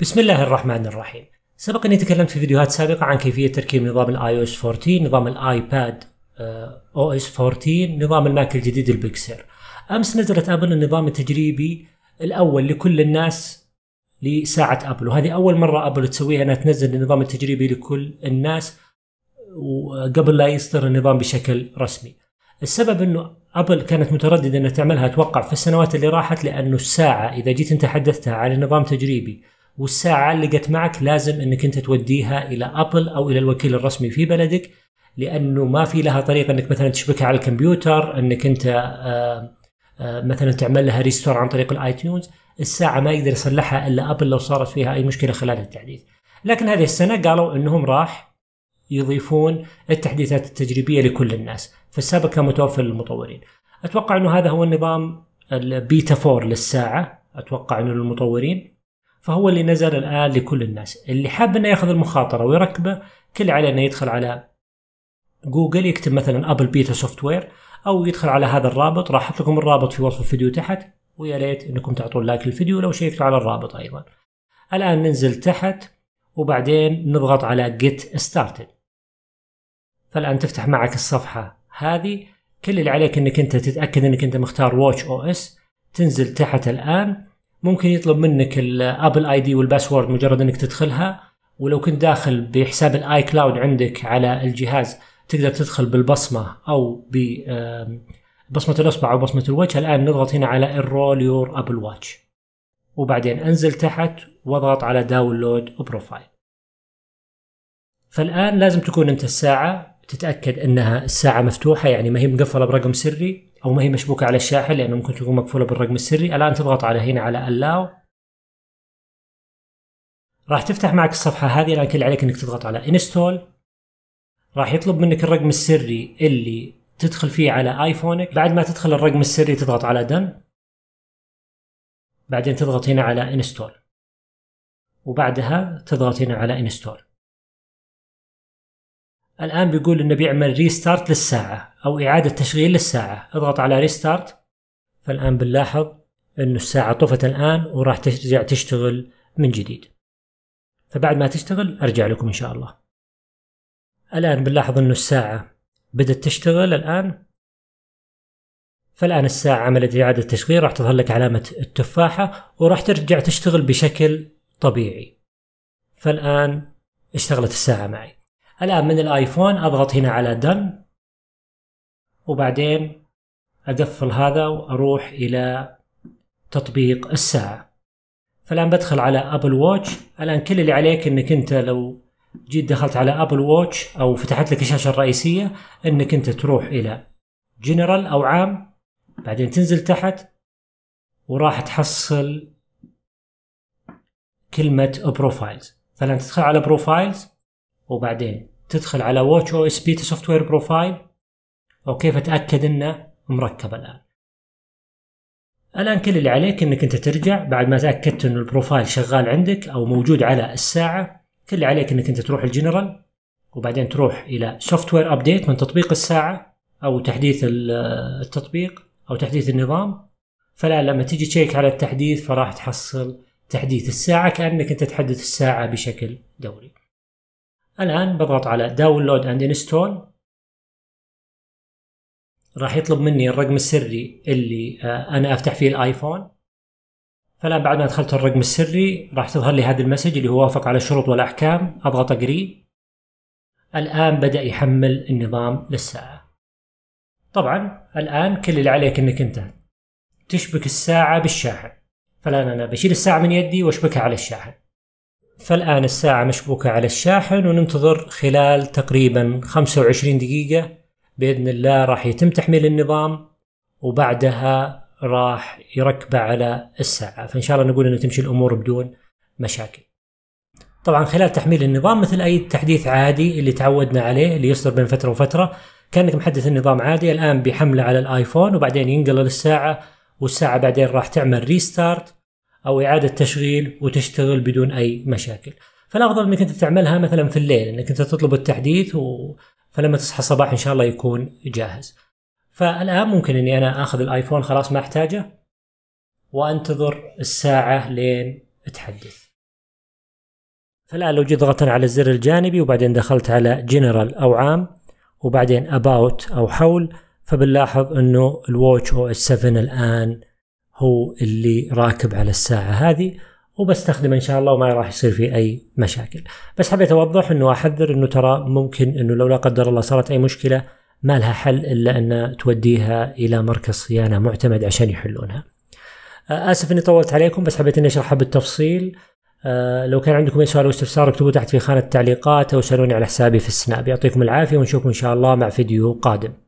بسم الله الرحمن الرحيم سبق اني تكلمت في فيديوهات سابقة عن كيفية تركيب نظام الاي او اس 14 نظام الايباد او اس 14 نظام الماك الجديد البيكسر امس نزلت ابل النظام التجريبي الاول لكل الناس لساعة ابل وهذه اول مرة ابل تسويها انها تنزل النظام التجريبي لكل الناس وقبل لا يصدر النظام بشكل رسمي السبب انه ابل كانت متردده انها تعملها اتوقع في السنوات اللي راحت لانه الساعه اذا جيت انت حدثتها على نظام تجريبي والساعة علقت معك لازم أنك أنت توديها إلى أبل أو إلى الوكيل الرسمي في بلدك لأنه ما في لها طريقة أنك مثلا تشبكها على الكمبيوتر أنك أنت آه، آه، مثلا تعمل لها ريستور عن طريق الايتونز الساعة ما يقدر يصلحها إلا أبل لو صارت فيها أي مشكلة خلال التحديث لكن هذه السنة قالوا أنهم راح يضيفون التحديثات التجريبية لكل الناس فالسابق كان متوفر للمطورين أتوقع أنه هذا هو النظام البيتا 4 للساعة أتوقع أنه للمطورين فهو اللي نزل الآن لكل الناس اللي حاب انه ياخذ المخاطرة ويركبه كل عليه انه يدخل على جوجل يكتب مثلا ابل بيتا سوفت وير او يدخل على هذا الرابط راح احط لكم الرابط في وصف الفيديو تحت ويا ليت انكم تعطون لايك للفيديو لو شيكتوا على الرابط ايضا الان ننزل تحت وبعدين نضغط على جيت ستارتد فالان تفتح معك الصفحة هذه كل اللي عليك انك انت تتاكد انك انت مختار واتش او اس تنزل تحت الان ممكن يطلب منك الابل اي دي والباسورد مجرد انك تدخلها ولو كنت داخل بحساب الاي كلاود عندك على الجهاز تقدر تدخل بالبصمه او ب بصمه الاصبع او بصمه الوجه الان نضغط هنا على الرول يور ابل واتش وبعدين انزل تحت واضغط على داونلود بروفايل فالان لازم تكون انت الساعه تتاكد انها الساعه مفتوحه يعني ما هي مقفله برقم سري او ما هي مشبوكه على الشاحن لانه ممكن تكون مقفوله بالرقم السري الان تضغط على هنا على allow راح تفتح معك الصفحه هذه الان كل عليك انك تضغط على install راح يطلب منك الرقم السري اللي تدخل فيه على ايفونك بعد ما تدخل الرقم السري تضغط على done بعدين تضغط هنا على install وبعدها تضغط هنا على install الان بيقول انه بيعمل ريستارت للساعه او اعاده تشغيل للساعه اضغط على ريستارت فالان بنلاحظ انه الساعه طفت الان وراح ترجع تشتغل من جديد فبعد ما تشتغل ارجع لكم ان شاء الله الان بنلاحظ انه الساعه بدات تشتغل الان فالآن الساعة عملت إعادة تشغيل راح تظهر لك علامة التفاحة وراح ترجع تشتغل بشكل طبيعي فالآن اشتغلت الساعة معي الآن من الآيفون أضغط هنا على دن وبعدين أقفل هذا وأروح إلى تطبيق الساعة فالآن بدخل على أبل ووتش الآن كل اللي عليك أنك أنت لو جيت دخلت على أبل ووتش أو فتحت لك الشاشة الرئيسية أنك أنت تروح إلى جنرال أو عام بعدين تنزل تحت وراح تحصل كلمة بروفايلز فالآن تدخل على بروفايلز وبعدين تدخل على واتش او اس بي سوفت وير بروفايل وكيف اتاكد انه مركب الان الان كل اللي عليك انك انت ترجع بعد ما تاكدت ان البروفايل شغال عندك او موجود على الساعه كل اللي عليك انك انت تروح الجنرال وبعدين تروح الى سوفت وير ابديت من تطبيق الساعه او تحديث التطبيق او تحديث النظام فلا لما تيجي تشيك على التحديث فراح تحصل تحديث الساعه كانك انت تحدث الساعه بشكل دوري الآن بضغط على داونلود اند انستول راح يطلب مني الرقم السري اللي آه، أنا أفتح فيه الآيفون فالآن بعد ما دخلت الرقم السري راح تظهر لي هذا المسج اللي هو وافق على الشروط والأحكام أضغط أجري الآن بدأ يحمل النظام للساعة طبعا الآن كل اللي عليك أنك أنت تشبك الساعة بالشاحن فالآن أنا بشيل الساعة من يدي وأشبكها على الشاحن فالآن الساعة مشبوكة على الشاحن وننتظر خلال تقريبا 25 دقيقة بإذن الله راح يتم تحميل النظام وبعدها راح يركبه على الساعة فإن شاء الله نقول أنه تمشي الأمور بدون مشاكل طبعا خلال تحميل النظام مثل أي تحديث عادي اللي تعودنا عليه اللي يصدر بين فترة وفترة كانك محدث النظام عادي الآن بحمله على الآيفون وبعدين ينقل للساعة والساعة بعدين راح تعمل ريستارت او اعاده تشغيل وتشتغل بدون اي مشاكل فالافضل انك انت تعملها مثلا في الليل انك انت تطلب التحديث و... فلما تصحى الصباح ان شاء الله يكون جاهز فالان ممكن اني انا اخذ الايفون خلاص ما احتاجه وانتظر الساعه لين اتحدث فالان لو جيت ضغطت على الزر الجانبي وبعدين دخلت على جنرال او عام وبعدين اباوت او حول فبنلاحظ انه الواتش او اس 7 الان هو اللي راكب على الساعة هذه وبستخدمه ان شاء الله وما راح يصير في اي مشاكل بس حبيت اوضح انه احذر انه ترى ممكن انه لو لا قدر الله صارت اي مشكله ما لها حل الا ان توديها الى مركز صيانه معتمد عشان يحلونها آه، اسف اني طولت عليكم بس حبيت اني اشرحها بالتفصيل آه، لو كان عندكم اي سؤال او استفسار اكتبوا تحت في خانه التعليقات او سالوني على حسابي في السناب يعطيكم العافيه ونشوفكم ان شاء الله مع فيديو قادم